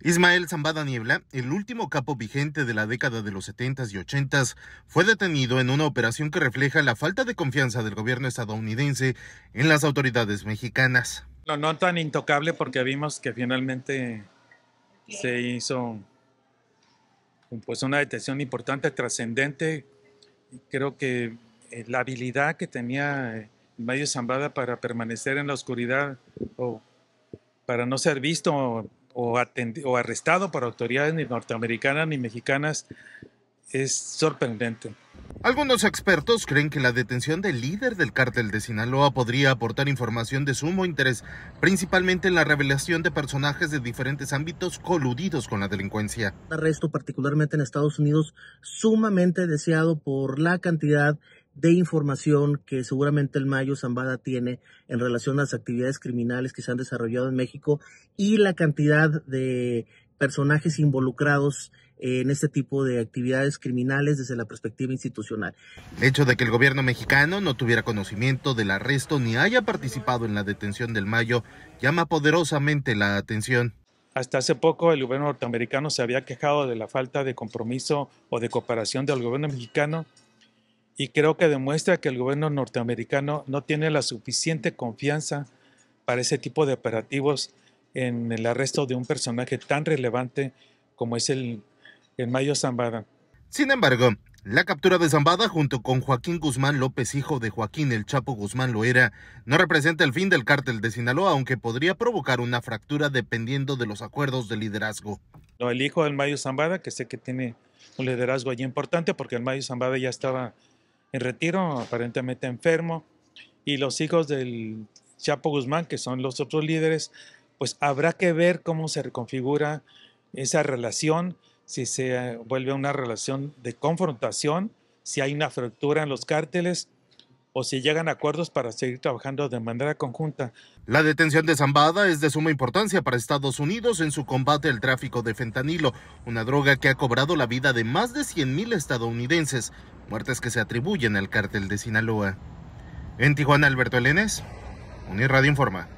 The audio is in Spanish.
Ismael Zambada Niebla, el último capo vigente de la década de los 70s y 80s, fue detenido en una operación que refleja la falta de confianza del gobierno estadounidense en las autoridades mexicanas. No, no tan intocable porque vimos que finalmente se hizo pues, una detención importante, trascendente. Creo que eh, la habilidad que tenía Mayo Zambada para permanecer en la oscuridad o para no ser visto o, arrestado por autoridades ni norteamericanas ni mexicanas es sorprendente. Algunos expertos creen que la detención del líder del cártel de Sinaloa podría aportar información de sumo interés, principalmente en la revelación de personajes de diferentes ámbitos coludidos con la delincuencia. Arresto particularmente en Estados Unidos sumamente deseado por la cantidad de información que seguramente el Mayo Zambada tiene en relación a las actividades criminales que se han desarrollado en México y la cantidad de personajes involucrados en este tipo de actividades criminales desde la perspectiva institucional. El hecho de que el gobierno mexicano no tuviera conocimiento del arresto ni haya participado en la detención del Mayo llama poderosamente la atención. Hasta hace poco el gobierno norteamericano se había quejado de la falta de compromiso o de cooperación del gobierno mexicano y creo que demuestra que el gobierno norteamericano no tiene la suficiente confianza para ese tipo de operativos en el arresto de un personaje tan relevante como es el, el Mayo Zambada. Sin embargo, la captura de Zambada junto con Joaquín Guzmán López, hijo de Joaquín El Chapo Guzmán Loera, no representa el fin del cártel de Sinaloa, aunque podría provocar una fractura dependiendo de los acuerdos de liderazgo. el hijo del Mayo Zambada, que sé que tiene un liderazgo allí importante porque el Mayo Zambada ya estaba en retiro, aparentemente enfermo, y los hijos del Chapo Guzmán, que son los otros líderes, pues habrá que ver cómo se reconfigura esa relación, si se vuelve una relación de confrontación, si hay una fractura en los cárteles o si llegan acuerdos para seguir trabajando de manera conjunta. La detención de Zambada es de suma importancia para Estados Unidos en su combate al tráfico de fentanilo, una droga que ha cobrado la vida de más de 100.000 estadounidenses, muertes que se atribuyen al cártel de Sinaloa. En Tijuana, Alberto Elenes, Unir Informa.